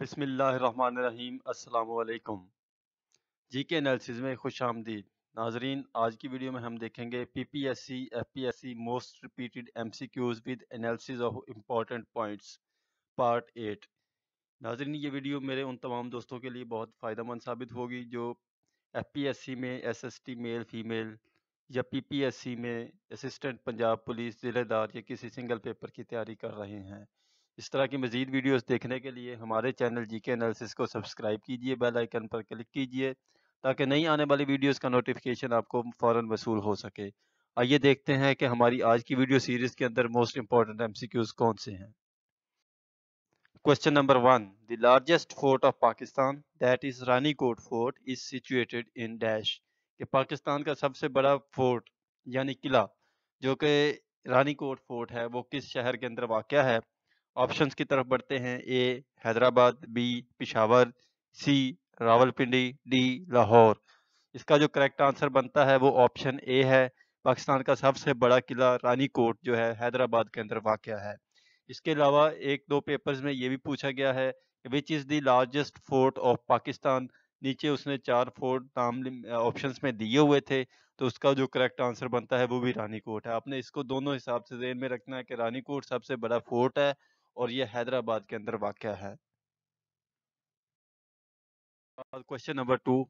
बसमिल जी के एनालिसिस में खुश आमदीद नाजरीन आज की वीडियो में हम देखेंगे P P S C F P S C most repeated M C Qs with analysis of important points part eight नाजरीन ये वीडियो मेरे उन तमाम दोस्तों के लिए बहुत फ़ायदा मंद साबित होगी जो एफ पी एस सी में S S T male female या पी पी एस सी में असिस्टेंट पंजाब पुलिस ज़िलेदार या किसी सिंगल पेपर की तैयारी कर रहे हैं इस तरह की मज़ीद वीडियोस देखने के लिए हमारे चैनल जी के एनालिसिस को सब्सक्राइब कीजिए बेल आइकन पर क्लिक कीजिए ताकि नई आने वाली वीडियोस का नोटिफिकेशन आपको फ़ौर वसूल हो सके आइए देखते हैं कि हमारी आज की वीडियो सीरीज़ के अंदर मोस्ट इम्पॉर्टेंट एम कौन से हैं question number one the largest fort of Pakistan that is Rani Kot fort is situated in कि पाकिस्तान का सबसे बड़ा फोर्ट यानी किला जो कि रानी कोट फोर्ट है वो किस शहर के अंदर वाक़ है ऑप्शंस की तरफ बढ़ते हैं A Hyderabad B Peshawar C Rawalpindi D Lahore इसका जो करेक्ट आंसर बनता है वो ऑप्शन ए है पाकिस्तान का सबसे बड़ा किला रानी कोट जो है हैदराबाद के अंदर वाक़ है इसके अलावा एक दो पेपर्स में ये भी पूछा गया है which is the largest fort of Pakistan नीचे उसने चार फोर्ट नाम ऑप्शंस में दिए हुए थे तो उसका जो करेक्ट आंसर बनता है वो भी रानी कोट है आपने इसको दोनों हिसाब से जेन में रखना है कि रानी कोट सबसे बड़ा फोर्ट है और ये हैदराबाद के अंदर वाक़ है question number two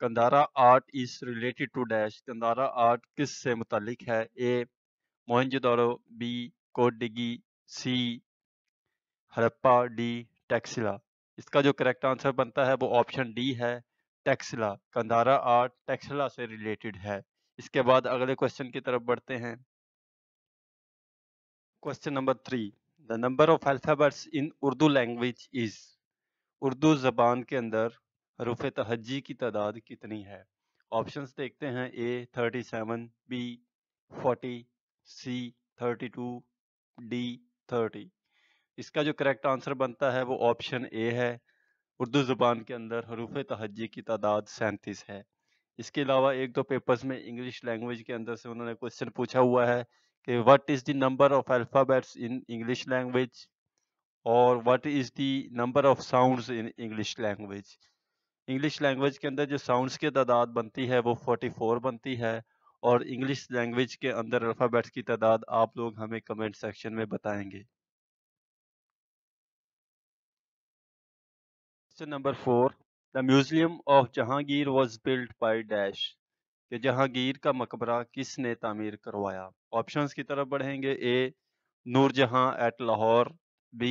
Gandhara art is related to dash Gandhara art किस से मुतलिक है ए मोहनजोदारो बी कोडिगी सी हड़प्पा डी टैक्सिला इसका जो करेक्ट आंसर बनता है वो ऑप्शन डी है टैक्सिला कंधारा आर्ट टैक्सिला से रिलेटेड है इसके बाद अगले क्वेश्चन की तरफ बढ़ते हैं question number three the number of alphabets in Urdu language is Urdu ज़बान के अंदर हरूफ तहजी की तादाद कितनी है ऑप्शंस देखते हैं A thirty seven B forty C thirty two D thirty इसका जो करेक्ट आंसर बनता है वो ऑप्शन ए है उर्दू ज़ुबान के अंदर हरूफ तहजी की तादाद सैंतीस है इसके अलावा एक दो पेपर्स में इंग्लिश लैंग्वेज के अंदर से उन्होंने क्वेश्चन पूछा हुआ है कि what is the number of alphabets in English language और what is the number of sounds in English language English language के अंदर जो साउंड्स की तादाद बनती है वो 44 बनती है और इंग्लिश लैंग्वेज के अंदर अल्फ़ाबेट्स की तादाद आप लोग हमें कमेंट सेक्शन में बताएंगे question number four the museum of Jahangir was built by dash Jahangir का मकबरा किसने तामीर करवाया ऑप्शंस की तरफ बढ़ेंगे A Noorjahan at Lahore B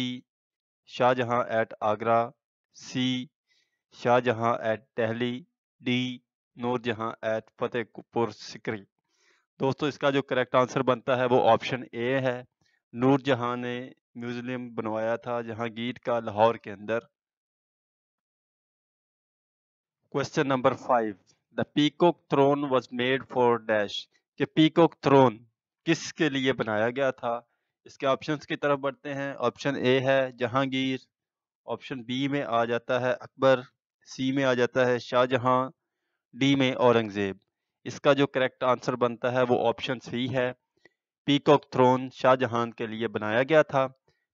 Shahjahan at Agra C Shahjahan at Delhi D Noorjahan at Fatehpur Sikri दोस्तों इसका जो करेक्ट आंसर बनता है वो ऑप्शन ए है नूरजहां ने म्यूजियम बनवाया था जहां गीत का लाहौर के अंदर question number five the peacock throne was made for dash के पीकॉक थ्रोन किसके लिए बनाया गया था इसके ऑप्शंस की तरफ बढ़ते हैं ऑप्शन ए है जहांगीर ऑप्शन बी में आ जाता है अकबर सी में आ जाता है शाहजहां डी में औरंगजेब इसका जो करेक्ट आंसर बनता है वो ऑप्शन सी है पीकॉक थ्रोन शाहजहां के लिए बनाया गया था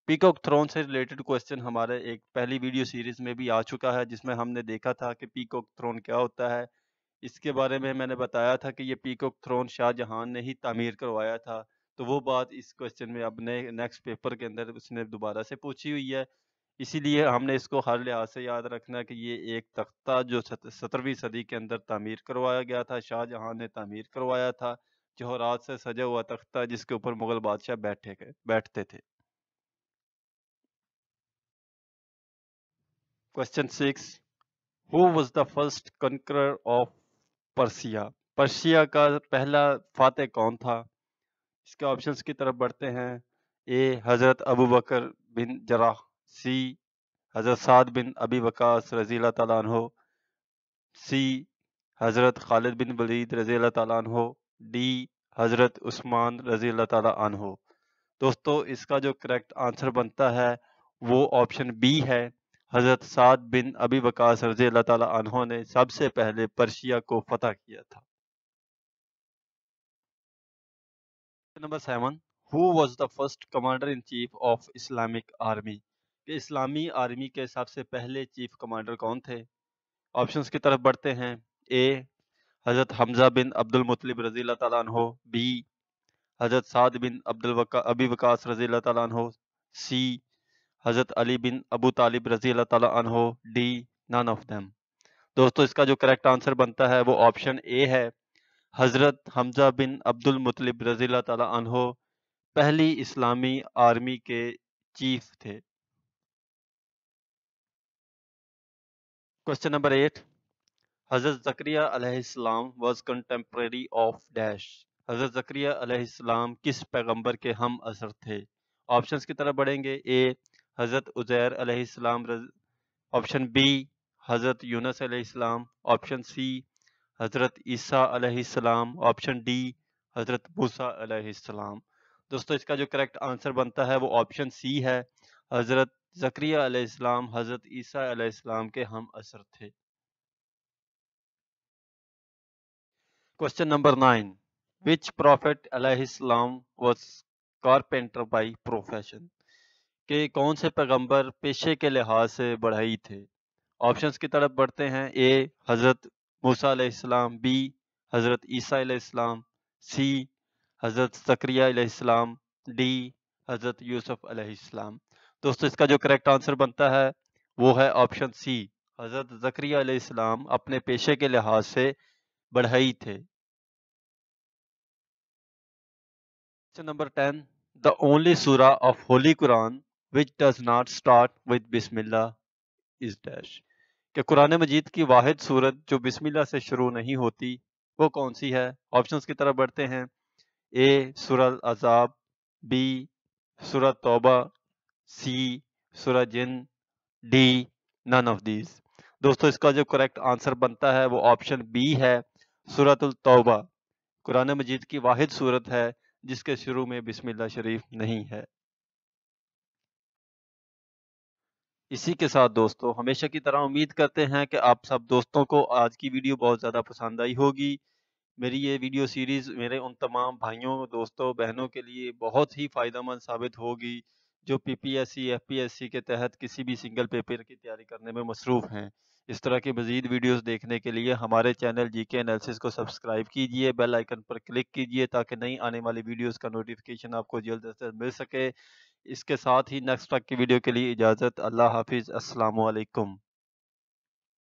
पीकॉक थ्रोन से रिलेटेड क्वेश्चन हमारे एक पहली वीडियो सीरीज में भी आ चुका है जिसमें हमने देखा था कि पीकॉक थ्रोन क्या होता है इसके बारे में मैंने बताया था कि ये पीकॉक थ्रोन शाहजहां ने ही तामीर करवाया था तो वो बात इस क्वेश्चन में अब ने नेक्स्ट पेपर के अंदर उसने दोबारा से पूछी हुई है इसीलिए हमने इसको हर लिहाज से याद रखना कि ये एक तख्ता जो सत्रहवीं सदी के अंदर तमीर करवाया गया था शाहजहां ने तमीर करवाया था जहरात से सजा हुआ तख्ता जिसके ऊपर मुगल बादशाह बैठे बैठते थे question six who was the first conqueror of Persia Persia का पहला फातह कौन था इसके ऑप्शंस की तरफ बढ़ते हैं ए हज़रत अबू बकर बिन जराह सी हज़रत साद बिन अबी वकास रज़ी हो सी हज़रत खालिद बिन वलीद रज़ी हो डी हज़रत उस्मान रज़ी हो दोस्तों इसका जो करेक्ट आंसर बनता है वो ऑप्शन बी है हज़रत साद बिन अबी बकास रजी अल्लाह ने सबसे पहले पर्शिया को फतह किया था number seven who was the first commander in chief of Islamic army के इस्लामी आर्मी के सबसे पहले चीफ कमांडर कौन थे ऑप्शंस की तरफ बढ़ते हैं ए हज़रत हमजा बिन अब्दुल मुतलिब रजी तहो बी हज़रत साद बिन अब्दुल वका अबी वकास रजी तहो सी हज़रत अली बिन अबू तालिब रजी अल्लाह डी नन ऑफ दैम दोस्तों इसका जो करेक्ट आंसर बनता है वो ऑप्शन ए है हज़रत हमजा बिन अब्दुल मुतलिब रजी अल्लाह पहली इस्लामी आर्मी के चीफ थे question number eight Hazrat Zakariya was contemporary of dash Hazrat Zakariya किस पैगंबर के हम असर थे ऑप्शंस की तरफ बढ़ेंगे ए हज़रत उज़ैर अलैहिस्सलाम ऑप्शन बी हज़रत यूनस अलैहिस्सलाम ऑप्शन सी हज़रत ईसा अलैहिस्सलाम ऑप्शन डी हज़रत मूसा अलैहिस्सलाम दोस्तों इसका जो करेक्ट आंसर बनता है वो ऑप्शन सी है हज़रत जक्रिया अलैहिस्सलाम हज़रत ईसा अलैहिस्सलाम के हम असर थे question number nine which prophet अलैहिस्सलाम वॉज कारपेंटर बाई प्रोफेशन कि कौन से पैगंबर पेशे के लिहाज से बढ़ाई थे ऑप्शंस की तरफ बढ़ते हैं ए हज़रत मूसा आलाम बी हज़रत ईसा सी हज़रत सक्रिया डी हज़रत यूसुफ अलैहिस्सलाम दोस्तों इसका जो करेक्ट आंसर बनता है वो है ऑप्शन सी हज़रत जक्रिया अलैहिस्सलाम अपने पेशे के लिहाज से बढ़ाई थे नंबर टेन द ओनली सूरा of holy Quran which does not start with बिस्मिल्ला इज डैश कि कुरान मजीद की वाद सूरत जो बिस्मिल्ला से शुरू नहीं होती वो कौन सी है ऑप्शन की तरफ बढ़ते हैं ए सूरत अजाब बी सूरत तोबा सी सूरत जिन डी नन ऑफ दीज दोस्तों इसका जो करेक्ट आंसर बनता है वो ऑप्शन बी है सूरतुल तौबा कुरान मजीद की वाद सूरत है जिसके शुरू में बिस्मिल्ला शरीफ नहीं है इसी के साथ दोस्तों हमेशा की तरह उम्मीद करते हैं कि आप सब दोस्तों को आज की वीडियो बहुत ज़्यादा पसंद आई होगी मेरी ये वीडियो सीरीज़ मेरे उन तमाम भाइयों दोस्तों बहनों के लिए बहुत ही फ़ायदेमंद साबित होगी जो P P S C F P S C के तहत किसी भी सिंगल पेपर की तैयारी करने में मसरूफ़ हैं इस तरह की मज़ीद वीडियोस देखने के लिए हमारे चैनल जी के एनालिसिस को सब्सक्राइब कीजिए बेल आइकन पर क्लिक कीजिए ताकि नई आने वाली वीडियोस का नोटिफिकेशन आपको जल्द अज जल्द मिल सके इसके साथ ही नेक्स्ट तक की वीडियो के लिए इजाज़त अल्लाह हाफिज़ असलकम